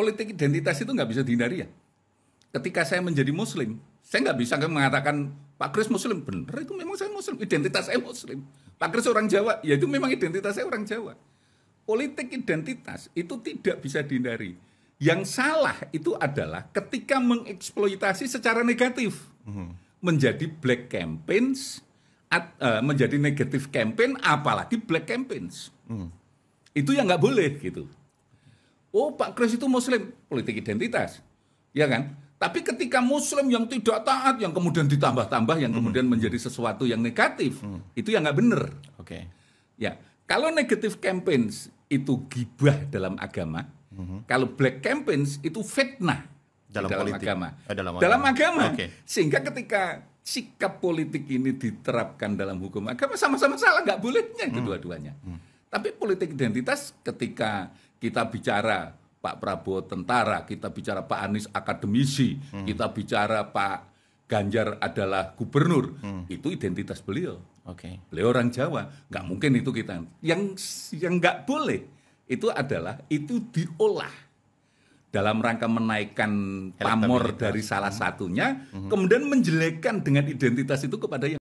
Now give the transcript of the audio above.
politik identitas itu nggak bisa dihindari ya. Ketika saya menjadi Muslim, saya nggak bisa mengatakan Pak Kris Muslim benar itu memang saya Muslim, identitas saya Muslim. Pak Kris orang Jawa, ya itu memang identitas saya orang Jawa. Politik identitas itu tidak bisa dihindari. Yang salah itu adalah ketika mengeksploitasi secara negatif, hmm. menjadi black campaigns, eh, menjadi negatif campaign, apalagi black campaigns. Hmm. Itu yang nggak boleh gitu. Oh Pak Kris itu muslim, politik identitas. Ya kan? Tapi ketika muslim yang tidak taat, yang kemudian ditambah-tambah, yang hmm. kemudian menjadi sesuatu yang negatif, hmm. itu yang nggak benar. Oke. Okay. Ya, kalau negatif campaigns itu gibah dalam agama, hmm. kalau black campaigns itu fitnah dalam, dalam politik. agama. Eh, dalam agama. Dalam agama. Okay. Sehingga ketika sikap politik ini diterapkan dalam hukum agama sama-sama salah, nggak bolehnya hmm. kedua-duanya. Hmm. Tapi politik identitas ketika kita bicara Pak Prabowo tentara, kita bicara Pak Anies akademisi, hmm. kita bicara Pak Ganjar adalah gubernur, hmm. itu identitas beliau. Oke. Okay. Beliau orang Jawa, nggak mungkin itu kita. Yang yang nggak boleh itu adalah itu diolah dalam rangka menaikkan pamor dari salah hmm. satunya, hmm. kemudian menjelekkan dengan identitas itu kepada yang